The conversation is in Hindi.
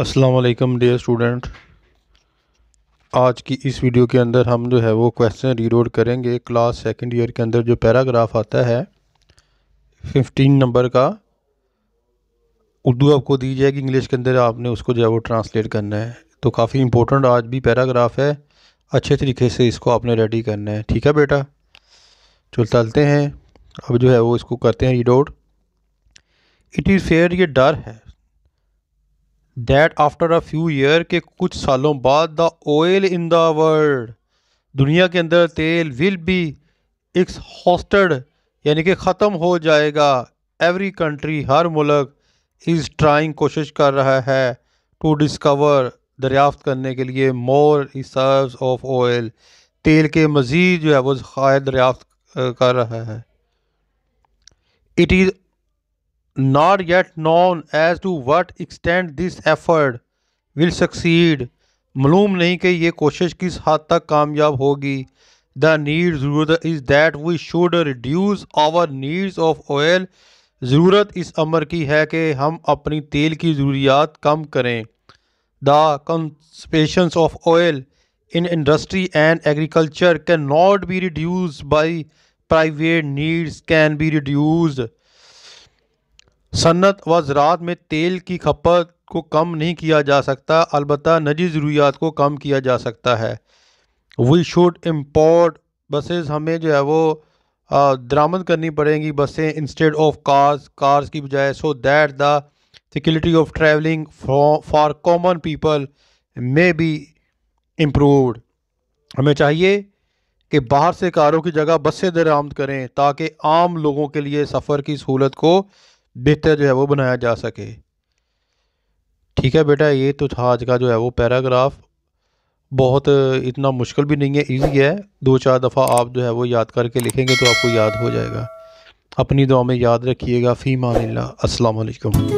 वालेकुम डियर स्टूडेंट आज की इस वीडियो के अंदर हम जो है वो क्वेश्चन रीलोड करेंगे क्लास सेकंड ईयर के अंदर जो पैराग्राफ आता है फिफ्टीन नंबर का उर्दू आपको दी जाएगी इंग्लिश के अंदर आपने उसको जो है वो ट्रांसलेट करना है तो काफ़ी इंपॉर्टेंट आज भी पैराग्राफ है अच्छे तरीके से इसको आपने रेडी करना है ठीक है बेटा चल चलते हैं अब जो है वो इसको करते हैं रीड इट इज़ फेयर ये डर है that after a few year के कुछ सालों बाद the oil in the world दुनिया के अंदर तेल विल बी इक्स हॉस्टेड यानी कि ख़त्म हो जाएगा एवरी कंट्री हर मुल्क इज़ ट्राइंग कोशिश कर रहा है टू डिस्कवर दरियाफ्त करने के लिए मोर रिसर्व ऑफ ऑयल तेल के मज़ीद जो है वो ख़ायर दरियाफ्त कर रहा है it is not yet known as to what extent this effort will succeed मालूम नहीं कि ये कोशिश किस हद तक कामयाब होगी द नीड ज़रूरत is that we should reduce our needs of oil ज़रूरत इस अमर की है कि हम अपनी तेल की ज़रूरियात कम करें the consumption of oil in industry and agriculture can not be reduce by private needs can be reduce सन्नत व ज़रात में तेल की खपत को कम नहीं किया जा सकता अलबत् नजी ज़रूरियात को कम किया जा सकता है वी शुड इम्पोर्ट बसेस हमें जो है वो दरामद करनी पड़ेंगी बसें इंस्टेड ऑफ कार्स कार्स की बजाय so that the security of travelling for common people may be improved हमें चाहिए कि बाहर से कारों की जगह बसें दरामद करें ताकि आम लोगों के लिए सफ़र की सहूलत को बेहतर जो है वो बनाया जा सके ठीक है बेटा ये तो था आज का जो है वो पैराग्राफ बहुत इतना मुश्किल भी नहीं है इजी है दो चार दफ़ा आप जो है वो याद करके लिखेंगे तो आपको याद हो जाएगा अपनी दुआ में याद रखिएगा फ़ी मानिल्ला असलकम